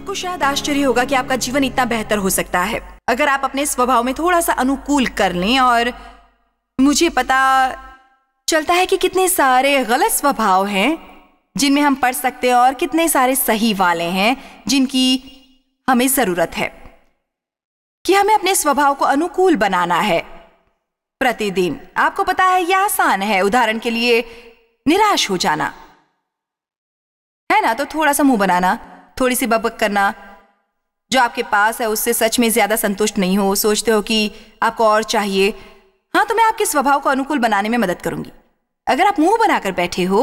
आपको शायद आश्चर्य होगा कि आपका जीवन इतना बेहतर हो सकता है अगर आप अपने स्वभाव में थोड़ा सा अनुकूल कर लें और मुझे पता चलता है कि कितने सारे गलत स्वभाव हैं जिनमें हम पढ़ सकते हैं और कितने सारे सही वाले हैं जिनकी हमें ज़रूरत है कि हमें अपने स्वभाव को अनुकूल बनाना है प्रतिदिन आपको पता है यह आसान है उदाहरण के लिए निराश हो जाना है ना तो थोड़ा सा मुंह बनाना थोड़ी सी बबक करना जो आपके पास है उससे सच में ज़्यादा संतुष्ट नहीं हो सोचते हो कि आपको और चाहिए हाँ तो मैं आपके स्वभाव को अनुकूल बनाने में मदद करूंगी अगर आप मुंह बनाकर बैठे हो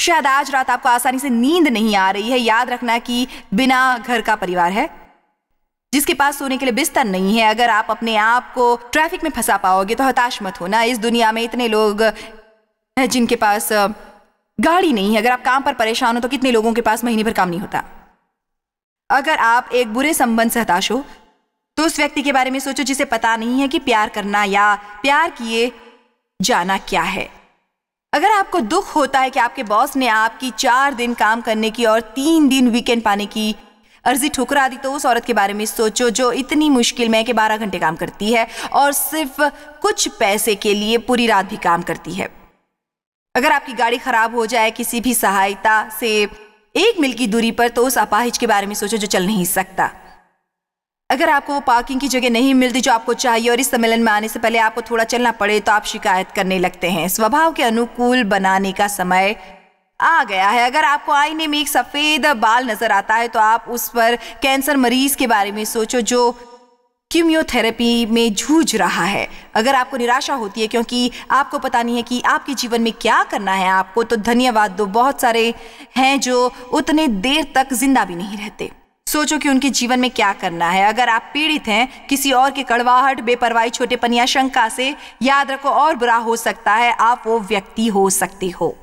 शायद आज रात आपको आसानी से नींद नहीं आ रही है याद रखना कि बिना घर का परिवार है जिसके पास सोने के लिए बिस्तर नहीं है अगर आप अपने आप को ट्रैफिक में फंसा पाओगे तो हताश मत होना इस दुनिया में इतने लोग हैं जिनके पास गाड़ी नहीं है अगर आप काम पर परेशान हो तो कितने लोगों के पास महीने भर काम नहीं होता अगर आप एक बुरे संबंध से हताश हो तो उस व्यक्ति के बारे में सोचो जिसे पता नहीं है कि प्यार करना या प्यार किए जाना क्या है अगर आपको दुख होता है कि आपके बॉस ने आपकी चार दिन काम करने की और तीन दिन वीकेंड पाने की अर्जी ठुकरा दी तो उस औरत के बारे में सोचो जो इतनी मुश्किल में कि बारह घंटे काम करती है और सिर्फ कुछ पैसे के लिए पूरी रात भी काम करती है अगर आपकी गाड़ी खराब हो जाए किसी भी सहायता से एक मील की दूरी पर तो उस अपाहिज के बारे में सोचो जो चल नहीं सकता अगर आपको वो पार्किंग की जगह नहीं मिलती जो आपको चाहिए और इस सम्मेलन में आने से पहले आपको थोड़ा चलना पड़े तो आप शिकायत करने लगते हैं स्वभाव के अनुकूल बनाने का समय आ गया है अगर आपको आईने में एक सफ़ेद बाल नज़र आता है तो आप उस पर कैंसर मरीज के बारे में सोचो जो कीमियोथेरेपी में जूझ रहा है अगर आपको निराशा होती है क्योंकि आपको पता नहीं है कि आपके जीवन में क्या करना है आपको तो धन्यवाद दो बहुत सारे हैं जो उतने देर तक जिंदा भी नहीं रहते सोचो कि उनके जीवन में क्या करना है अगर आप पीड़ित हैं किसी और के कड़वाहट बेपरवाही छोटेपन या शंका से याद रखो और बुरा हो सकता है आप वो व्यक्ति हो सकते हो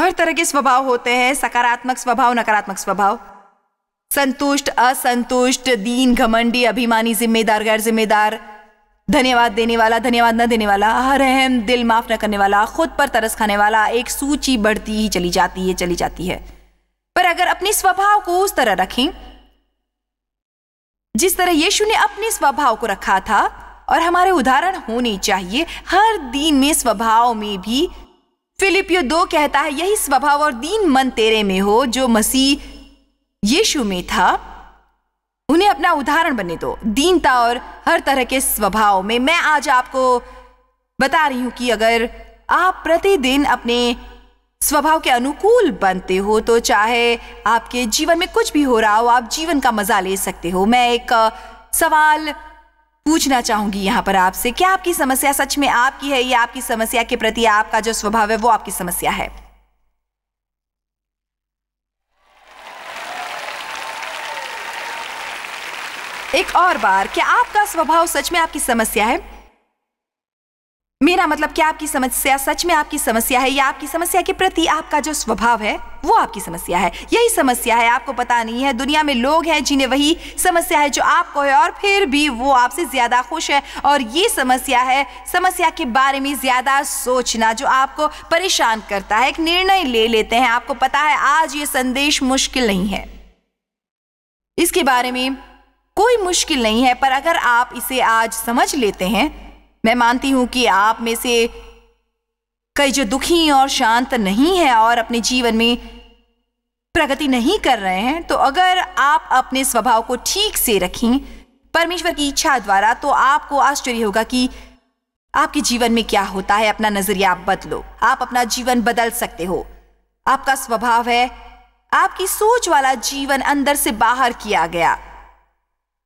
हर तरह के स्वभाव होते हैं सकारात्मक स्वभाव नकारात्मक स्वभाव संतुष्ट असंतुष्ट दीन घमंडी अभिमानी जिम्मेदार गैर जिम्मेदार धन्यवाद देने वाला धन्यवाद न देने वाला हर अहम दिल माफ न करने वाला खुद पर तरस खाने वाला एक सूची बढ़ती ही चली जाती है चली जाती है पर अगर अपने स्वभाव को उस तरह रखें जिस तरह यीशु ने अपने स्वभाव को रखा था और हमारे उदाहरण होने चाहिए हर दिन में स्वभाव में भी फिलिपियो दो कहता है यही स्वभाव और दीन मन तेरे में हो जो मसीह यीशु में था उन्हें अपना उदाहरण बने दो दीनता और हर तरह के स्वभाव में मैं आज आपको बता रही हूं कि अगर आप प्रतिदिन अपने स्वभाव के अनुकूल बनते हो तो चाहे आपके जीवन में कुछ भी हो रहा हो आप जीवन का मजा ले सकते हो मैं एक सवाल पूछना चाहूंगी यहाँ पर आपसे क्या आपकी समस्या सच में आपकी है या आपकी समस्या के प्रति आपका जो स्वभाव है वो आपकी समस्या है एक और बार क्या आपका स्वभाव सच में आपकी समस्या है मेरा मतलब क्या आपकी समस्या सच में आपकी समस्या है या आपकी समस्या के प्रति आपका जो स्वभाव है वो आपकी समस्या है यही समस्या है आपको पता नहीं है दुनिया में लोग हैं जिन्हें वही समस्या है जो आपको है और फिर भी वो आपसे ज़्यादा खुश है और ये समस्या है समस्या के बारे में ज़्यादा सोचना जो आपको परेशान करता है एक निर्णय ले लेते हैं आपको पता है आज ये संदेश मुश्किल नहीं है इसके बारे में कोई मुश्किल नहीं है पर अगर आप इसे आज समझ लेते हैं मैं मानती हूं कि आप में से कई जो दुखी और शांत नहीं है और अपने जीवन में प्रगति नहीं कर रहे हैं तो अगर आप अपने स्वभाव को ठीक से रखें परमेश्वर की इच्छा द्वारा तो आपको आश्चर्य होगा कि आपके जीवन में क्या होता है अपना नजरिया आप बदलो आप अपना जीवन बदल सकते हो आपका स्वभाव है आपकी सोच वाला जीवन अंदर से बाहर किया गया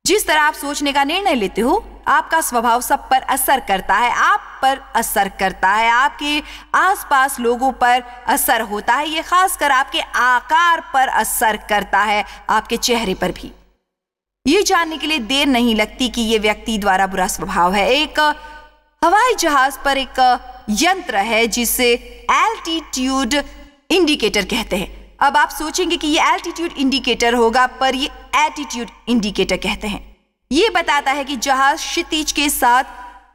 जिस तरह आप सोचने का निर्णय लेते हो आपका स्वभाव सब पर असर करता है आप पर असर करता है आपके आसपास लोगों पर असर होता है ये खासकर आपके आकार पर असर करता है आपके चेहरे पर भी ये जानने के लिए देर नहीं लगती कि ये व्यक्ति द्वारा बुरा स्वभाव है एक हवाई जहाज पर एक यंत्र है जिसे एल्टीट्यूड इंडिकेटर कहते हैं अब आप सोचेंगे कि ये एल्टीट्यूड इंडिकेटर होगा पर ये एटीट्यूड इंडिकेटर कहते हैं ये बताता है कि जहाज क्षितिज के साथ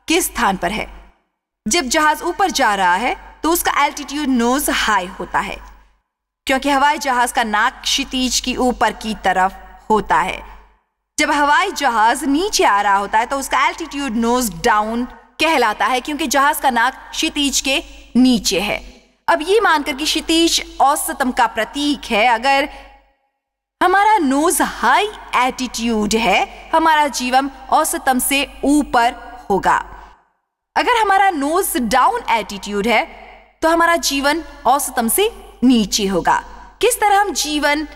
किस स्थान पर है जब जहाज ऊपर जा रहा है तो उसका एल्टीट्यूड नोज हाई होता है क्योंकि हवाई जहाज का नाक क्षितिज की ऊपर की तरफ होता है जब हवाई जहाज नीचे आ रहा होता है तो उसका एल्टीट्यूड नोज डाउन कहलाता है क्योंकि जहाज का नाक क्षितिज के नीचे है अब ये मानकर कि क्षितिज औसतम का प्रतीक है अगर हमारा नोज हाई एटीट्यूड है हमारा जीवन औसतम से ऊपर होगा अगर हमारा नोज डाउन एटीट्यूड है तो हमारा जीवन औसतम से नीचे होगा किस तरह हम जीवन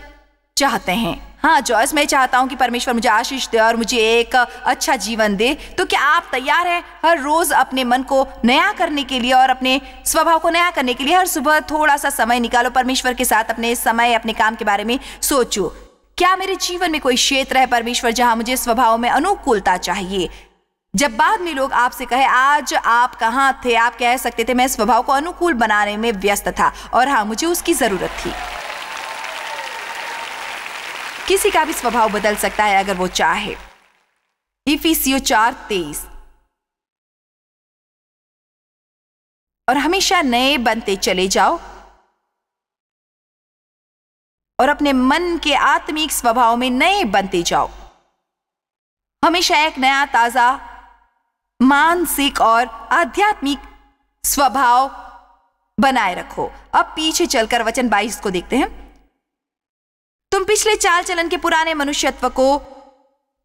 चाहते हैं हाँ जॉयस मैं चाहता हूँ कि परमेश्वर मुझे आशीष दे और मुझे एक अच्छा जीवन दे तो क्या आप तैयार हैं हर रोज़ अपने मन को नया करने के लिए और अपने स्वभाव को नया करने के लिए हर सुबह थोड़ा सा समय निकालो परमेश्वर के साथ अपने समय अपने काम के बारे में सोचो क्या मेरे जीवन में कोई क्षेत्र है परमेश्वर जहां मुझे स्वभाव में अनुकूलता चाहिए जब बाद में लोग आपसे कहे आज आप कहाँ थे आप कह सकते थे मैं स्वभाव को अनुकूल बनाने में व्यस्त था और हाँ मुझे उसकी ज़रूरत थी किसी का भी स्वभाव बदल सकता है अगर वो चाहे इफीसीओ चार तेईस और हमेशा नए बनते चले जाओ और अपने मन के आत्मिक स्वभाव में नए बनते जाओ हमेशा एक नया ताजा मानसिक और आध्यात्मिक स्वभाव बनाए रखो अब पीछे चलकर वचन 22 को देखते हैं तुम पिछले चाल चलन के पुराने मनुष्यत्व को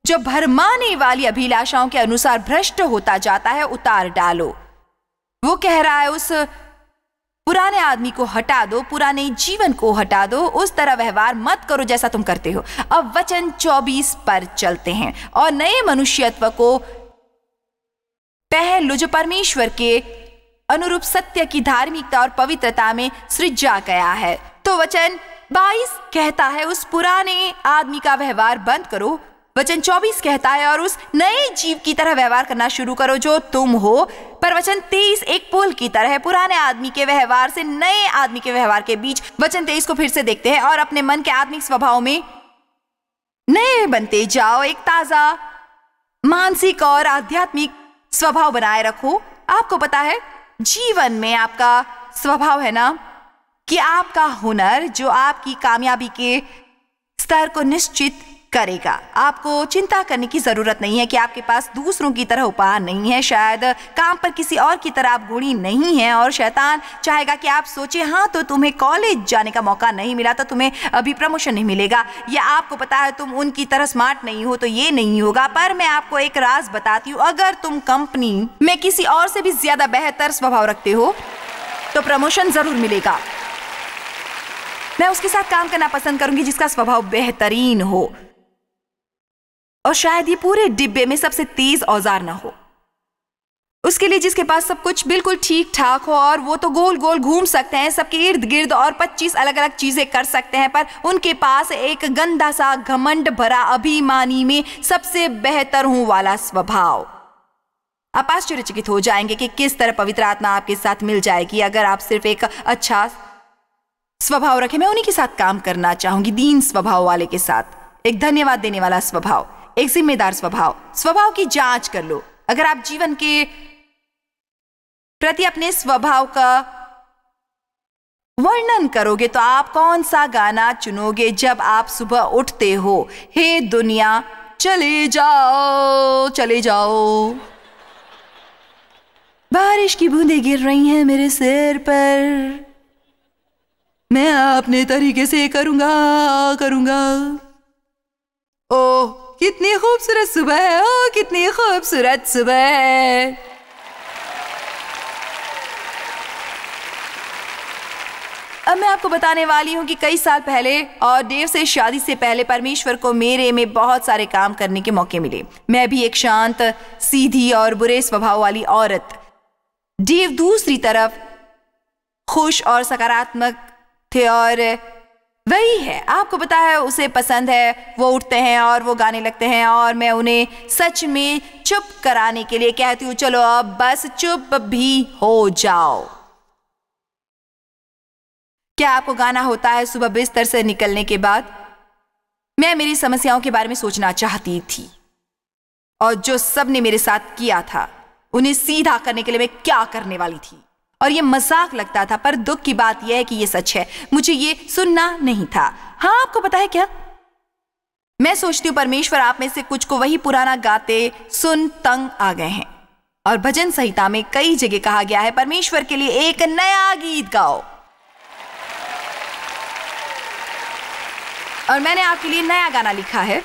जो भरमाने वाली अभिलाषाओं के अनुसार भ्रष्ट होता जाता है उतार डालो वो कह रहा है उस पुराने आदमी को हटा दो पुराने जीवन को हटा दो उस तरह व्यवहार मत करो जैसा तुम करते हो अब वचन 24 पर चलते हैं और नए मनुष्यत्व को पहलु जो परमेश्वर के अनुरूप सत्य की धार्मिकता और पवित्रता में सृजा गया है तो वचन बाईस कहता है उस पुराने आदमी का व्यवहार बंद करो वचन चौबीस कहता है और उस नए जीव की तरह व्यवहार करना शुरू करो जो तुम हो पर वचन तेईस एक पुल की तरह है पुराने आदमी के व्यवहार से नए आदमी के व्यवहार के बीच वचन तेईस को फिर से देखते हैं और अपने मन के आत्मिक स्वभाव में नए बनते जाओ एक ताजा मानसिक और आध्यात्मिक स्वभाव बनाए रखो आपको पता है जीवन में आपका स्वभाव है ना कि आपका हुनर जो आपकी कामयाबी के स्तर को निश्चित करेगा आपको चिंता करने की ज़रूरत नहीं है कि आपके पास दूसरों की तरह उपहार नहीं है शायद काम पर किसी और की तरह आप गुणी नहीं है और शैतान चाहेगा कि आप सोचें हाँ तो तुम्हें कॉलेज जाने का मौका नहीं मिला तो तुम्हें अभी प्रमोशन नहीं मिलेगा या आपको पता है तुम उनकी तरह स्मार्ट नहीं हो तो ये नहीं होगा पर मैं आपको एक राज बताती हूँ अगर तुम कंपनी में किसी और से भी ज़्यादा बेहतर स्वभाव रखते हो तो प्रमोशन ज़रूर मिलेगा मैं उसके साथ काम करना पसंद करूंगी जिसका स्वभाव बेहतरीन हो और शायद ये पूरे डिब्बे में सबसे तेज औजार ना हो उसके लिए जिसके पास सब कुछ बिल्कुल ठीक ठाक हो और वो तो गोल गोल घूम सकते हैं सबके इर्द गिर्द और 25 अलग अलग चीज़ें कर सकते हैं पर उनके पास एक गंदा सा घमंड भरा अभिमानी में सबसे बेहतर हूं वाला स्वभाव आप आश्चर्यचकित हो जाएंगे कि किस तरह पवित्र आत्मा आपके साथ मिल जाएगी अगर आप सिर्फ एक अच्छा स्वभाव रखे मैं उन्हीं के साथ काम करना चाहूंगी दीन स्वभाव वाले के साथ एक धन्यवाद देने वाला स्वभाव एक जिम्मेदार स्वभाव स्वभाव की जांच कर लो अगर आप जीवन के प्रति अपने स्वभाव का वर्णन करोगे तो आप कौन सा गाना चुनोगे जब आप सुबह उठते हो हे दुनिया चले जाओ चले जाओ बारिश की बूंदें गिर रही हैं मेरे सिर पर मैं अपने तरीके से करूंगा करूंगा ओह कितनी खूबसूरत सुबह है ओ कितनी खूबसूरत सुबह है अब मैं आपको बताने वाली हूँ कि कई साल पहले और देव से शादी से पहले परमेश्वर को मेरे में बहुत सारे काम करने के मौके मिले मैं भी एक शांत सीधी और बुरे स्वभाव वाली औरत देव दूसरी तरफ खुश और सकारात्मक थे और वही है आपको पता है उसे पसंद है वो उठते हैं और वो गाने लगते हैं और मैं उन्हें सच में चुप कराने के लिए कहती हूं चलो अब बस चुप भी हो जाओ क्या आपको गाना होता है सुबह बिस्तर से निकलने के बाद मैं मेरी समस्याओं के बारे में सोचना चाहती थी और जो सबने मेरे साथ किया था उन्हें सीधा करने के लिए मैं क्या करने वाली थी और ये मजाक लगता था पर दुख की बात यह है कि ये सच है मुझे ये सुनना नहीं था हाँ आपको पता है क्या मैं सोचती हूं परमेश्वर आप में से कुछ को वही पुराना गाते सुन तंग आ गए हैं और भजन संहिता में कई जगह कहा गया है परमेश्वर के लिए एक नया गीत गाओ और मैंने आपके लिए नया गाना लिखा है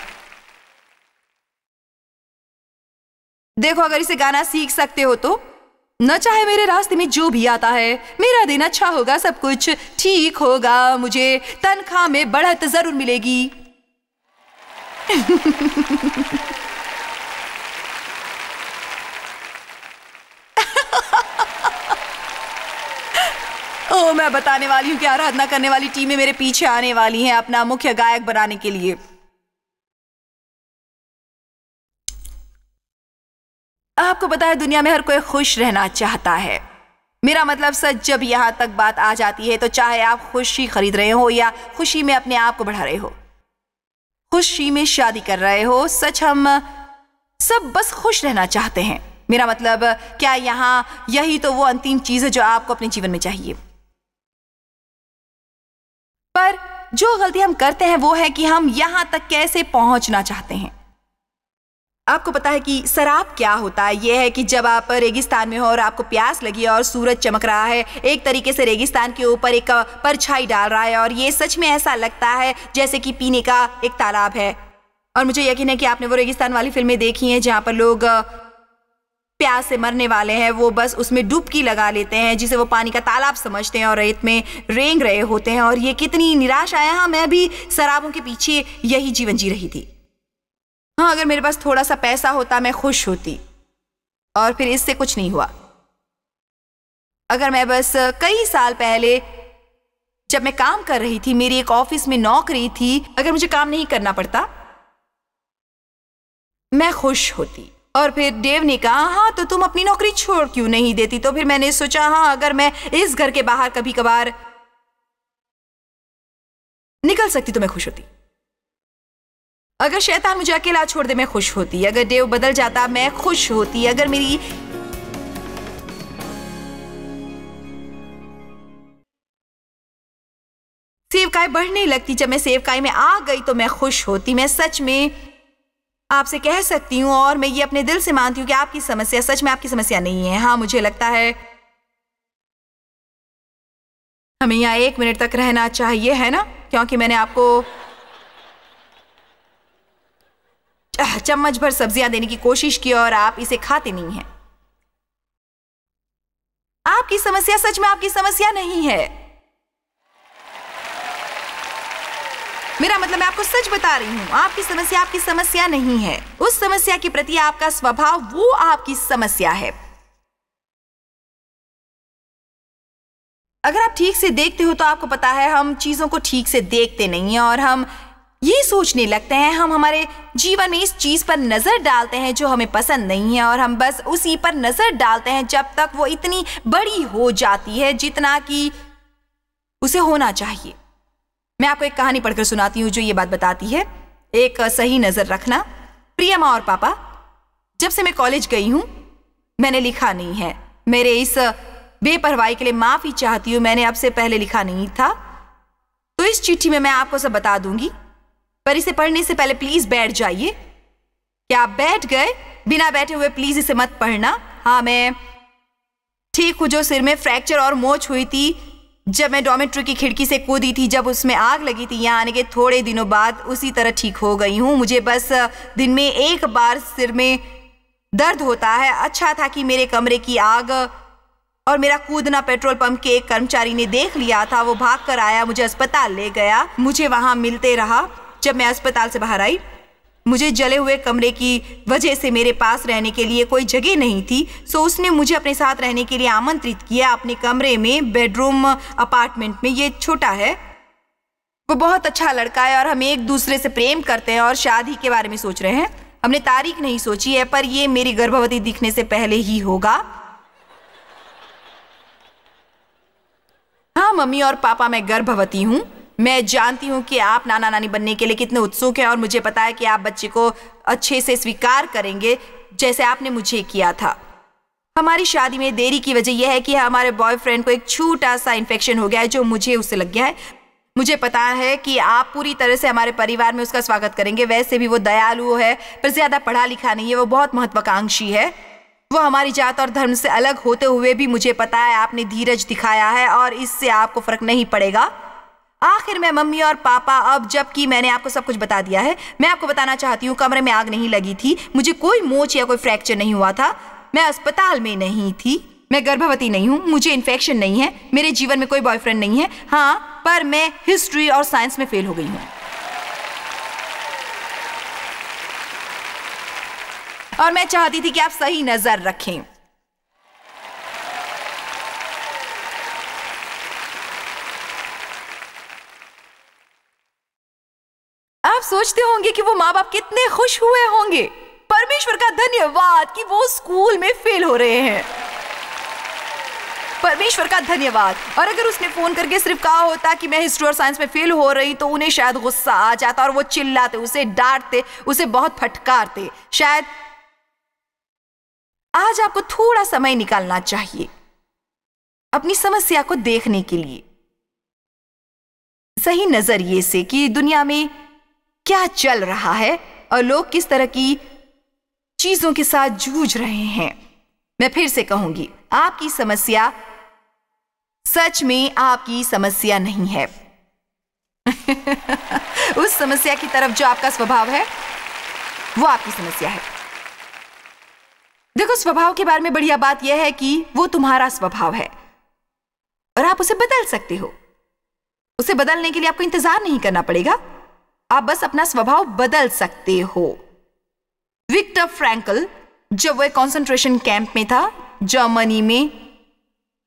देखो अगर इसे गाना सीख सकते हो तो न चाहे मेरे रास्ते में जो भी आता है मेरा दिन अच्छा होगा सब कुछ ठीक होगा मुझे तनख्वाह में बढ़त जरूर मिलेगी ओ मैं बताने वाली हूँ कि आराधना करने वाली टीमें मेरे पीछे आने वाली हैं अपना मुख्य गायक बनाने के लिए आपको पता है दुनिया में हर कोई खुश रहना चाहता है मेरा मतलब सच जब यहाँ तक बात आ जाती है तो चाहे आप खुशी खरीद रहे हो या खुशी में अपने आप को बढ़ा रहे हो खुशी में शादी कर रहे हो सच हम सब बस खुश रहना चाहते हैं मेरा मतलब क्या यहाँ यही तो वो अंतिम चीज़ है जो आपको अपने जीवन में चाहिए पर जो गलती हम करते हैं वो है कि हम यहाँ तक कैसे पहुंचना चाहते हैं आपको पता है कि शराब क्या होता है ये है कि जब आप रेगिस्तान में हो और आपको प्यास लगी और सूरज चमक रहा है एक तरीके से रेगिस्तान के ऊपर एक परछाई डाल रहा है और ये सच में ऐसा लगता है जैसे कि पीने का एक तालाब है और मुझे यकीन है कि आपने वो रेगिस्तान वाली फिल्में देखी हैं जहाँ पर लोग प्यास से मरने वाले हैं वो बस उसमें डुबकी लगा लेते हैं जिसे वो पानी का तालाब समझते हैं और रेत में रेंग रहे होते हैं और ये कितनी निराश आया हाँ मैं भी शराबों के पीछे यही जीवन जी रही थी हाँ अगर मेरे पास थोड़ा सा पैसा होता मैं खुश होती और फिर इससे कुछ नहीं हुआ अगर मैं बस कई साल पहले जब मैं काम कर रही थी मेरी एक ऑफिस में नौकरी थी अगर मुझे काम नहीं करना पड़ता मैं खुश होती और फिर देव ने कहा हाँ तो तुम अपनी नौकरी छोड़ क्यों नहीं देती तो फिर मैंने सोचा हाँ अगर मैं इस घर के बाहर कभी कभार निकल सकती तो मैं खुश होती अगर शैतान मुझे अकेला छोड़ दे मैं खुश होती अगर देव बदल जाता मैं खुश होती अगर मेरी सेवकाई बढ़ने लगती जब मैं सेवकाई में आ गई तो मैं खुश होती मैं सच में आपसे कह सकती हूँ और मैं ये अपने दिल से मानती हूँ कि आपकी समस्या सच में आपकी समस्या नहीं है हाँ मुझे लगता है हमें यहाँ एक मिनट तक रहना चाहिए है ना क्योंकि मैंने आपको चम्मच भर सब्जियां देने की कोशिश की और आप इसे खाते नहीं हैं आपकी समस्या सच में आपकी समस्या नहीं है मेरा मतलब मैं आपको सच बता रही हूं आपकी समस्या आपकी समस्या नहीं है उस समस्या के प्रति आपका स्वभाव वो आपकी समस्या है अगर आप ठीक से देखते हो तो आपको पता है हम चीजों को ठीक से देखते नहीं हैं और हम ये सोचने लगते हैं हम हमारे जीवन में इस चीज़ पर नज़र डालते हैं जो हमें पसंद नहीं है और हम बस उसी पर नज़र डालते हैं जब तक वो इतनी बड़ी हो जाती है जितना कि उसे होना चाहिए मैं आपको एक कहानी पढ़कर सुनाती हूँ जो ये बात बताती है एक सही नज़र रखना प्रिया माँ और पापा जब से मैं कॉलेज गई हूं मैंने लिखा नहीं है मेरे इस बेपरवाही के लिए माफ़ी चाहती हूँ मैंने आपसे पहले लिखा नहीं था तो इस चिट्ठी में मैं आपको सब बता दूंगी पर इसे पढ़ने से पहले प्लीज बैठ जाइए क्या आप बैठ गए बिना बैठे हुए प्लीज इसे मत पढ़ना हाँ मैं ठीक हूं जो सिर में फ्रैक्चर और मोच हुई थी जब मैं डॉमेट्री की खिड़की से कूदी थी जब उसमें आग लगी थी यहाँ आने के थोड़े दिनों बाद उसी तरह ठीक हो गई हूँ मुझे बस दिन में एक बार सिर में दर्द होता है अच्छा था कि मेरे कमरे की आग और मेरा कूदना पेट्रोल पंप के एक कर्मचारी ने देख लिया था वो भाग कर आया मुझे अस्पताल ले गया मुझे वहाँ मिलते रहा जब मैं अस्पताल से बाहर आई मुझे जले हुए कमरे की वजह से मेरे पास रहने के लिए कोई जगह नहीं थी सो उसने मुझे अपने साथ रहने के लिए आमंत्रित किया अपने कमरे में बेडरूम अपार्टमेंट में ये छोटा है वो बहुत अच्छा लड़का है और हम एक दूसरे से प्रेम करते हैं और शादी के बारे में सोच रहे हैं हमने तारीख नहीं सोची है पर ये मेरी गर्भवती दिखने से पहले ही होगा हाँ मम्मी और पापा मैं गर्भवती हूँ मैं जानती हूँ कि आप नाना नानी बनने के लिए कितने उत्सुक हैं और मुझे पता है कि आप बच्चे को अच्छे से स्वीकार करेंगे जैसे आपने मुझे किया था हमारी शादी में देरी की वजह यह है कि हमारे बॉयफ्रेंड को एक छोटा सा इन्फेक्शन हो गया है जो मुझे उससे लग गया है मुझे पता है कि आप पूरी तरह से हमारे परिवार में उसका स्वागत करेंगे वैसे भी वो दयालु है पर ज़्यादा पढ़ा लिखा नहीं है वो बहुत महत्वाकांक्षी है वो हमारी जात और धर्म से अलग होते हुए भी मुझे पता है आपने धीरज दिखाया है और इससे आपको फर्क नहीं पड़ेगा आखिर में मम्मी और पापा अब जबकि मैंने आपको सब कुछ बता दिया है मैं आपको बताना चाहती हूँ कमरे में आग नहीं लगी थी मुझे कोई मोच या कोई फ्रैक्चर नहीं हुआ था मैं अस्पताल में नहीं थी मैं गर्भवती नहीं हूँ मुझे इन्फेक्शन नहीं है मेरे जीवन में कोई बॉयफ्रेंड नहीं है हाँ पर मैं हिस्ट्री और साइंस में फेल हो गई हूँ और मैं चाहती थी कि आप सही नजर रखें सोचते होंगे कि वो माँ बाप कितने खुश हुए होंगे परमेश्वर का धन्यवाद कि वो स्कूल में फेल हो रहे हैं परमेश्वर का धन्यवाद और अगर उसने फोन करके सिर्फ कहा होता कि मैं हिस्ट्री और साइंस में फेल हो रही तो उन्हें शायद गुस्सा आ जाता और वो चिल्लाते उसे डांटते उसे बहुत फटकारते शायद आज आपको थोड़ा समय निकालना चाहिए अपनी समस्या को देखने के लिए सही नजरिए से कि दुनिया में क्या चल रहा है और लोग किस तरह की चीजों के साथ जूझ रहे हैं मैं फिर से कहूंगी आपकी समस्या सच में आपकी समस्या नहीं है उस समस्या की तरफ जो आपका स्वभाव है वो आपकी समस्या है देखो स्वभाव के बारे में बढ़िया बात यह है कि वो तुम्हारा स्वभाव है और आप उसे बदल सकते हो उसे बदलने के लिए आपको इंतजार नहीं करना पड़ेगा आप बस अपना स्वभाव बदल सकते हो विक्टर फ्रैंकल जब वह कंसंट्रेशन कैंप में था जर्मनी में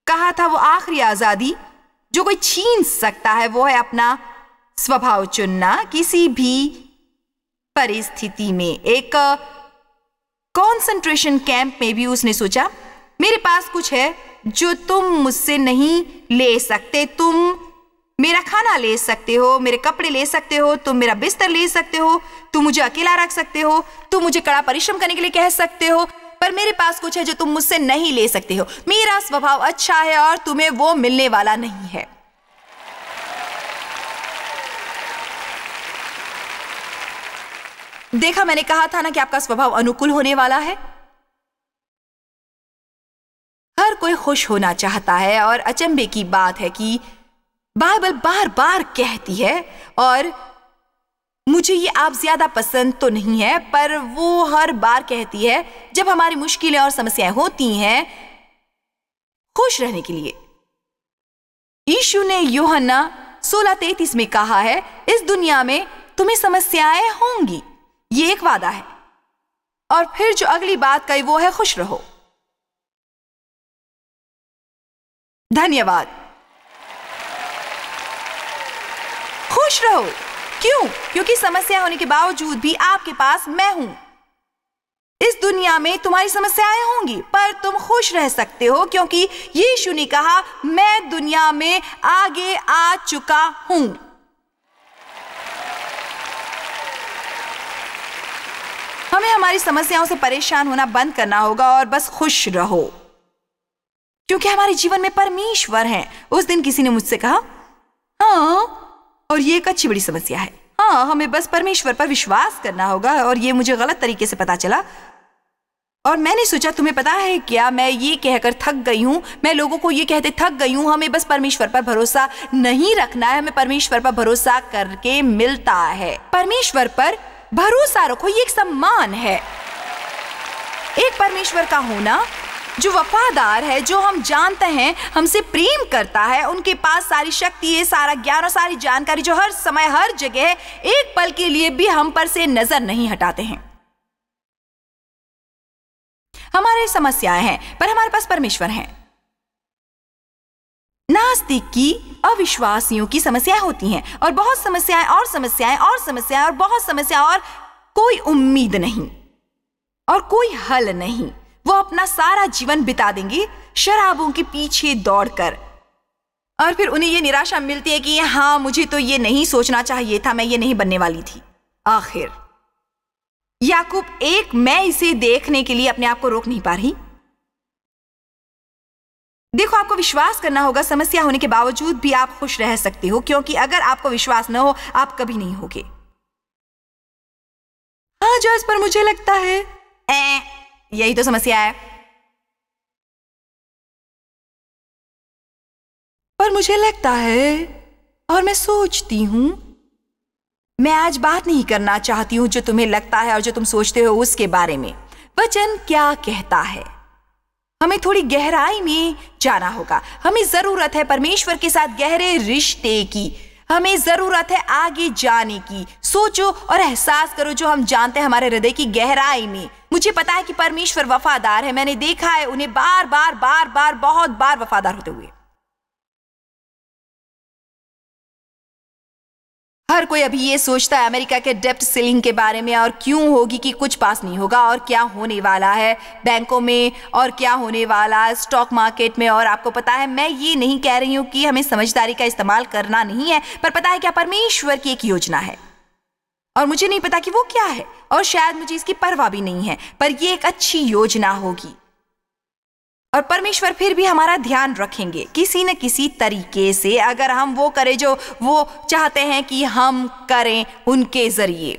कहा था वो आखिरी आज़ादी जो कोई छीन सकता है वो है अपना स्वभाव चुनना किसी भी परिस्थिति में एक कंसंट्रेशन कैंप में भी उसने सोचा मेरे पास कुछ है जो तुम मुझसे नहीं ले सकते तुम मेरा खाना ले सकते हो मेरे कपड़े ले सकते हो तुम मेरा बिस्तर ले सकते हो तुम मुझे अकेला रख सकते हो तुम मुझे कड़ा परिश्रम करने के लिए कह सकते हो पर मेरे पास कुछ है जो तुम मुझसे नहीं ले सकते हो मेरा स्वभाव अच्छा है और तुम्हें वो मिलने वाला नहीं है देखा मैंने कहा था ना कि आपका स्वभाव अनुकूल होने वाला है हर कोई खुश होना चाहता है और अचंभे की बात है कि बाइबल बार बार कहती है और मुझे ये आप ज्यादा पसंद तो नहीं है पर वो हर बार कहती है जब हमारी मुश्किलें और समस्याएं होती हैं खुश रहने के लिए यीशु ने योहन्ना तैतीस में कहा है इस दुनिया में तुम्हें समस्याएं होंगी ये एक वादा है और फिर जो अगली बात कही वो है खुश रहो धन्यवाद खुश रहो क्यों क्योंकि समस्या होने के बावजूद भी आपके पास मैं हूं इस दुनिया में तुम्हारी समस्याएं होंगी पर तुम खुश रह सकते हो क्योंकि यीशु ने कहा मैं दुनिया में आगे आ चुका हूं हमें हमारी समस्याओं से परेशान होना बंद करना होगा और बस खुश रहो क्योंकि हमारे जीवन में परमेश्वर हैं उस दिन किसी ने मुझसे कहा हाँ और ये एक अच्छी बड़ी समस्या है हाँ हमें बस परमेश्वर पर विश्वास करना होगा और ये मुझे गलत तरीके से पता चला और मैंने सोचा तुम्हें पता है क्या मैं ये कहकर थक गई हूँ मैं लोगों को ये कहते थक गई हूँ हमें बस परमेश्वर पर भरोसा नहीं रखना है हमें परमेश्वर पर भरोसा करके मिलता है परमेश्वर पर भरोसा रखो ये एक सम्मान है एक परमेश्वर का होना जो वफादार है जो हम जानते हैं हमसे प्रेम करता है उनके पास सारी शक्ति है सारा ज्ञान और सारी जानकारी जो हर समय हर जगह एक पल के लिए भी हम पर से नजर नहीं हटाते हैं हमारे समस्याएं हैं पर हमारे पास परमेश्वर हैं नास्तिक की अविश्वासियों की समस्याएं होती हैं और बहुत समस्याएं और समस्याएं और समस्याएं और बहुत समस्या और कोई उम्मीद नहीं और कोई हल नहीं वो अपना सारा जीवन बिता देंगी शराबों के पीछे दौड़कर और फिर उन्हें ये निराशा मिलती है कि हाँ मुझे तो ये नहीं सोचना चाहिए था मैं ये नहीं बनने वाली थी आखिर याकूब एक मैं इसे देखने के लिए अपने आप को रोक नहीं पा रही देखो आपको विश्वास करना होगा समस्या होने के बावजूद भी आप खुश रह सकते हो क्योंकि अगर आपको विश्वास न हो आप कभी नहीं होगे हाँ जो इस पर मुझे लगता है ए, यही तो समस्या है पर मुझे लगता है और मैं सोचती हूं मैं आज बात नहीं करना चाहती हूं जो तुम्हें लगता है और जो तुम सोचते हो उसके बारे में वचन क्या कहता है हमें थोड़ी गहराई में जाना होगा हमें जरूरत है परमेश्वर के साथ गहरे रिश्ते की हमें ज़रूरत है आगे जाने की सोचो और एहसास करो जो हम जानते हैं हमारे हृदय की गहराई में मुझे पता है कि परमेश्वर वफादार है मैंने देखा है उन्हें बार बार बार बार बहुत बार वफादार होते हुए हर कोई अभी ये सोचता है अमेरिका के डेप्ट सीलिंग के बारे में और क्यों होगी कि कुछ पास नहीं होगा और क्या होने वाला है बैंकों में और क्या होने वाला है स्टॉक मार्केट में और आपको पता है मैं ये नहीं कह रही हूँ कि हमें समझदारी का इस्तेमाल करना नहीं है पर पता है क्या परमेश्वर की एक योजना है और मुझे नहीं पता कि वो क्या है और शायद मुझे इसकी परवाह भी नहीं है पर यह एक अच्छी योजना होगी और परमेश्वर फिर भी हमारा ध्यान रखेंगे किसी न किसी तरीके से अगर हम वो करें जो वो चाहते हैं कि हम करें उनके जरिए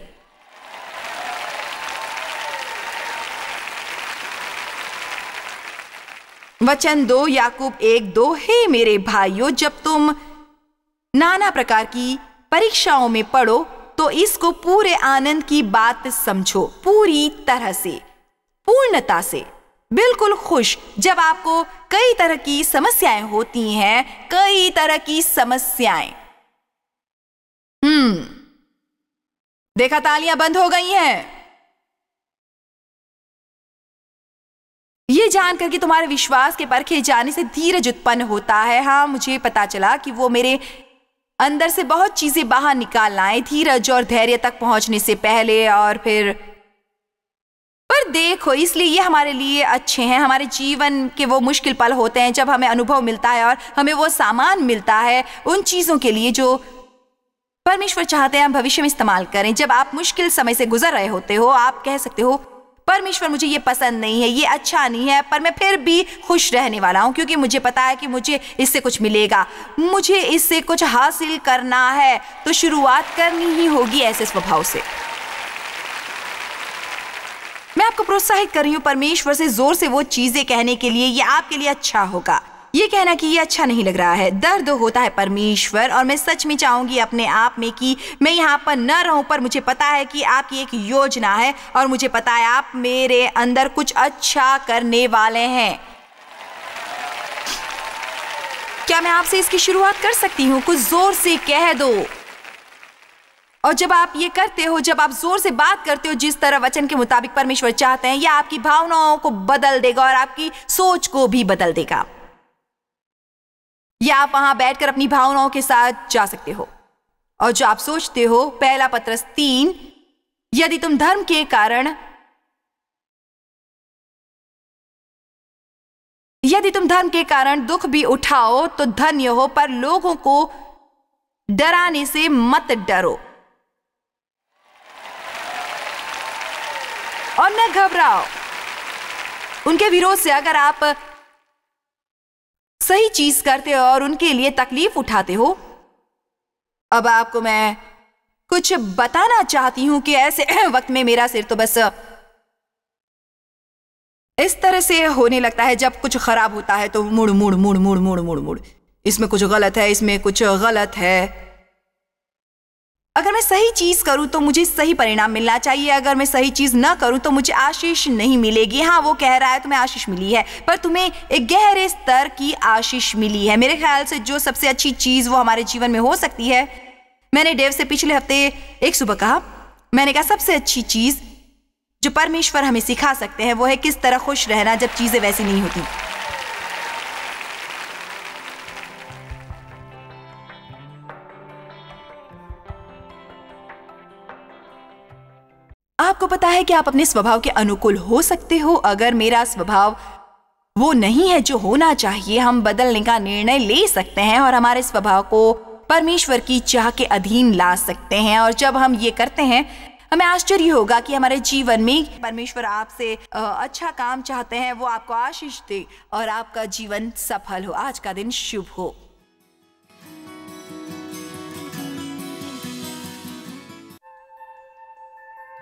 वचन दो याकूब एक दो हे मेरे भाइयों जब तुम नाना प्रकार की परीक्षाओं में पढ़ो तो इसको पूरे आनंद की बात समझो पूरी तरह से पूर्णता से बिल्कुल खुश जब आपको कई तरह की समस्याएं होती हैं कई तरह की समस्याएं हम्म देखा तालियां बंद हो गई हैं ये जानकर कि तुम्हारे विश्वास के परखे जाने से धीरज उत्पन्न होता है हाँ मुझे पता चला कि वो मेरे अंदर से बहुत चीजें बाहर निकालना है धीरज और धैर्य तक पहुंचने से पहले और फिर पर देखो इसलिए ये हमारे लिए अच्छे हैं हमारे जीवन के वो मुश्किल पल होते हैं जब हमें अनुभव मिलता है और हमें वो सामान मिलता है उन चीज़ों के लिए जो परमेश्वर चाहते हैं हम भविष्य में इस्तेमाल करें जब आप मुश्किल समय से गुजर रहे होते हो आप कह सकते हो परमेश्वर मुझे ये पसंद नहीं है ये अच्छा नहीं है पर मैं फिर भी खुश रहने वाला हूँ क्योंकि मुझे पता है कि मुझे इससे कुछ मिलेगा मुझे इससे कुछ हासिल करना है तो शुरुआत करनी ही होगी ऐसे स्वभाव से आपको प्रोत्साहित कर रही हूँ परमेश्वर से जोर से वो चीजें कहने के लिए ये आपके लिए अच्छा होगा ये कहना कि ये अच्छा नहीं लग रहा है दर्द होता है परमेश्वर और मैं सच में चाहूंगी अपने आप में कि मैं यहाँ पर न रहूं पर मुझे पता है कि आपकी एक योजना है और मुझे पता है आप मेरे अंदर कुछ अच्छा करने वाले हैं क्या मैं आपसे इसकी शुरुआत कर सकती हूँ कुछ जोर से कह दो और जब आप ये करते हो जब आप जोर से बात करते हो जिस तरह वचन के मुताबिक परमेश्वर चाहते हैं यह आपकी भावनाओं को बदल देगा और आपकी सोच को भी बदल देगा या आप वहां बैठकर अपनी भावनाओं के साथ जा सकते हो और जो आप सोचते हो पहला पत्रस तीन यदि तुम धर्म के कारण यदि तुम धर्म के कारण दुख भी उठाओ तो धन्य हो पर लोगों को डराने से मत डरो और न घबराओ उनके विरोध से अगर आप सही चीज करते हो और उनके लिए तकलीफ उठाते हो अब आपको मैं कुछ बताना चाहती हूं कि ऐसे वक्त में मेरा सिर तो बस इस तरह से होने लगता है जब कुछ खराब होता है तो मुड़ मुड़ मुड़ मुड़ मुड़ मुड़ मुड़ इसमें कुछ गलत है इसमें कुछ गलत है अगर मैं सही चीज़ करूँ तो मुझे सही परिणाम मिलना चाहिए अगर मैं सही चीज़ ना करूँ तो मुझे आशीष नहीं मिलेगी हाँ वो कह रहा है तुम्हें आशीष मिली है पर तुम्हें एक गहरे स्तर की आशीष मिली है मेरे ख्याल से जो सबसे अच्छी चीज़ वो हमारे जीवन में हो सकती है मैंने डेव से पिछले हफ्ते एक सुबह कहा मैंने कहा सबसे अच्छी चीज़ जो परमेश्वर हमें सिखा सकते हैं वो है किस तरह खुश रहना जब चीज़ें वैसी नहीं होती आपको पता है कि आप अपने स्वभाव के अनुकूल हो सकते हो अगर मेरा स्वभाव वो नहीं है जो होना चाहिए हम बदलने का निर्णय ले सकते हैं और हमारे स्वभाव को परमेश्वर की चाह के अधीन ला सकते हैं और जब हम ये करते हैं हमें आश्चर्य होगा कि हमारे जीवन में परमेश्वर आपसे अच्छा काम चाहते हैं वो आपको आशीष दे और आपका जीवन सफल हो आज का दिन शुभ हो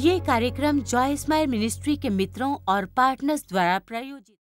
ये कार्यक्रम जॉय स्माइल मिनिस्ट्री के मित्रों और पार्टनर्स द्वारा प्रायोजित